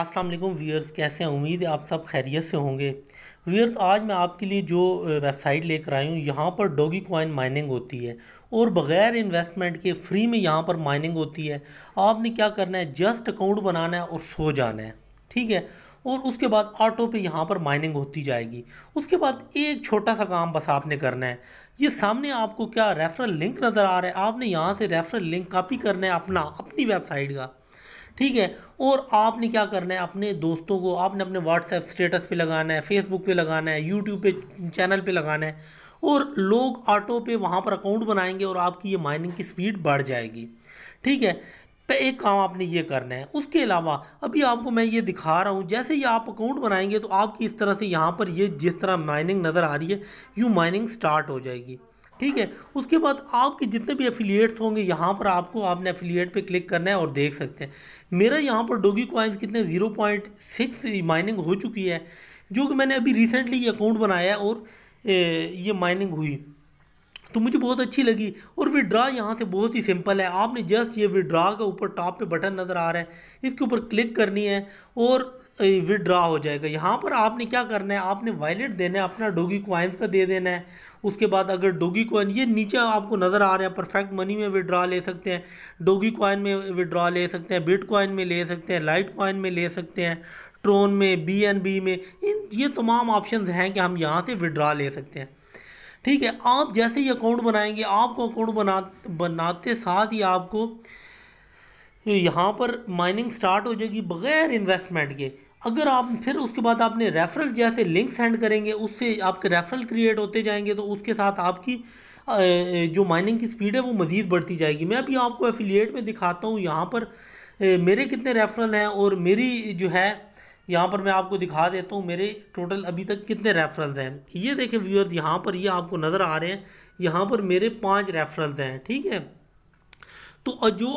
अस्सलाम वालेकुम व्यूअर्स कैसे हैं उम्मीद है आप सब खैरियत से होंगे व्यूअर्स आज मैं आपके लिए जो वेबसाइट लेकर आई हूँ यहाँ पर डोगी कॉइन माइनिंग होती है और बग़ैर इन्वेस्टमेंट के फ्री में यहाँ पर माइनिंग होती है आपने क्या करना है जस्ट अकाउंट बनाना है और सो जाना है ठीक है और उसके बाद ऑटो पे यहाँ पर माइनिंग होती जाएगी उसके बाद एक छोटा सा काम बस आपने करना है ये सामने आपको क्या रेफरल लिंक नज़र आ रहा है आपने यहाँ से रेफरल लिंक कॉपी करना है अपना अपनी वेबसाइट का ठीक है और आपने क्या करना है अपने दोस्तों को आपने अपने व्हाट्सएप स्टेटस पे लगाना है फेसबुक पे लगाना है यूट्यूब पे चैनल पे लगाना है और लोग ऑटो पे वहाँ पर अकाउंट बनाएंगे और आपकी ये माइनिंग की स्पीड बढ़ जाएगी ठीक है पे एक काम आपने ये करना है उसके अलावा अभी आपको मैं ये दिखा रहा हूँ जैसे ही आप अकाउंट बनाएंगे तो आपकी इस तरह से यहाँ पर ये जिस तरह माइनिंग नज़र आ रही है यूँ माइनिंग स्टार्ट हो जाएगी ठीक है उसके बाद आपके जितने भी एफिलिएट्स होंगे यहाँ पर आपको आपने एफिलिएट पे क्लिक करना है और देख सकते हैं मेरा यहाँ पर डोगी कॉइन्स कितने ज़ीरो पॉइंट सिक्स माइनिंग हो चुकी है जो कि मैंने अभी रिसेंटली ये अकाउंट बनाया और ये माइनिंग हुई तो मुझे बहुत अच्छी लगी और विड्रा यहाँ से बहुत ही सिंपल है आपने जस्ट ये विड्रा के ऊपर टॉप पे बटन नज़र आ रहा है इसके ऊपर क्लिक करनी है और विड्रा हो जाएगा यहाँ पर आपने क्या करना है आपने वॉलेट देना है अपना डोगी कोइंस का दे देना है उसके बाद अगर डोगी कोइन ये नीचे आपको नज़र आ रहे हैं परफेक्ट मनी में विड्रा ले सकते हैं डोगी कोइन में विड्रा ले सकते हैं बिट कोइन में ले सकते हैं लाइट कॉइन में ले सकते हैं ट्रोन में बी एन बी में इन ये तमाम ऑप्शन हैं कि हम यहाँ से विड्रा ले सकते हैं ठीक है आप जैसे ही अकाउंट बनाएंगे आपको अकाउंट बना बनाते साथ ही आपको यहाँ पर माइनिंग स्टार्ट हो जाएगी बगैर इन्वेस्टमेंट के अगर आप फिर उसके बाद आपने रेफरल जैसे लिंक सेंड करेंगे उससे आपके रेफरल क्रिएट होते जाएंगे तो उसके साथ आपकी जो माइनिंग की स्पीड है वो मज़ीद बढ़ती जाएगी मैं अभी आपको एफिलिएट में दिखाता हूँ यहाँ पर मेरे कितने रेफरल हैं और मेरी जो है यहाँ पर मैं आपको दिखा देता हूँ मेरे टोटल अभी तक कितने रेफरल्स हैं ये देखें व्यूअर्स यहाँ पर ये आपको नज़र आ रहे हैं यहाँ पर मेरे पाँच रेफरल्स हैं ठीक है तो जो